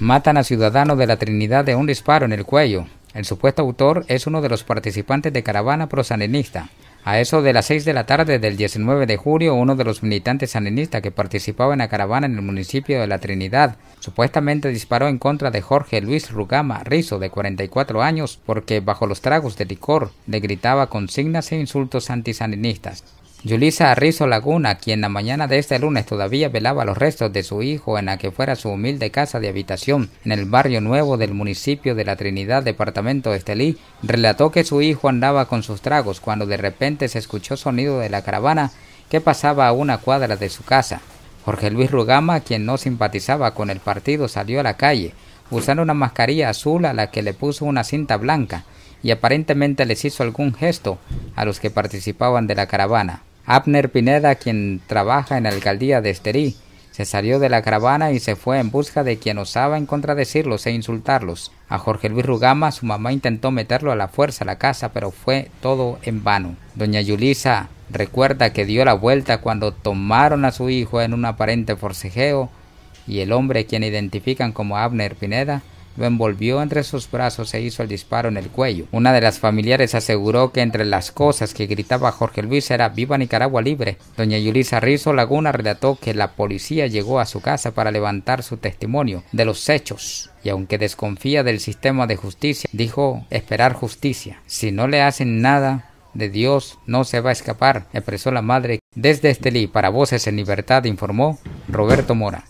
matan a ciudadano de la Trinidad de un disparo en el cuello. El supuesto autor es uno de los participantes de caravana prosaninista. A eso de las 6 de la tarde del 19 de julio, uno de los militantes saninistas que participaba en la caravana en el municipio de La Trinidad supuestamente disparó en contra de Jorge Luis Rugama Rizo, de 44 años, porque bajo los tragos de licor le gritaba consignas e insultos antisaninistas. Yulisa Arrizo Laguna, quien la mañana de este lunes todavía velaba los restos de su hijo en la que fuera su humilde casa de habitación en el barrio nuevo del municipio de La Trinidad, departamento de Estelí, relató que su hijo andaba con sus tragos cuando de repente se escuchó sonido de la caravana que pasaba a una cuadra de su casa. Jorge Luis Rugama, quien no simpatizaba con el partido, salió a la calle usando una mascarilla azul a la que le puso una cinta blanca y aparentemente les hizo algún gesto a los que participaban de la caravana. Abner Pineda, quien trabaja en la alcaldía de Esterí, se salió de la caravana y se fue en busca de quien osaba en contradecirlos e insultarlos. A Jorge Luis Rugama su mamá intentó meterlo a la fuerza a la casa, pero fue todo en vano. Doña Yulisa recuerda que dio la vuelta cuando tomaron a su hijo en un aparente forcejeo y el hombre quien identifican como Abner Pineda lo envolvió entre sus brazos e hizo el disparo en el cuello. Una de las familiares aseguró que entre las cosas que gritaba Jorge Luis era Viva Nicaragua Libre. Doña Yulisa Rizo Laguna relató que la policía llegó a su casa para levantar su testimonio de los hechos y aunque desconfía del sistema de justicia, dijo esperar justicia. Si no le hacen nada, de Dios no se va a escapar, expresó la madre. Desde Estelí, para Voces en Libertad, informó Roberto Mora.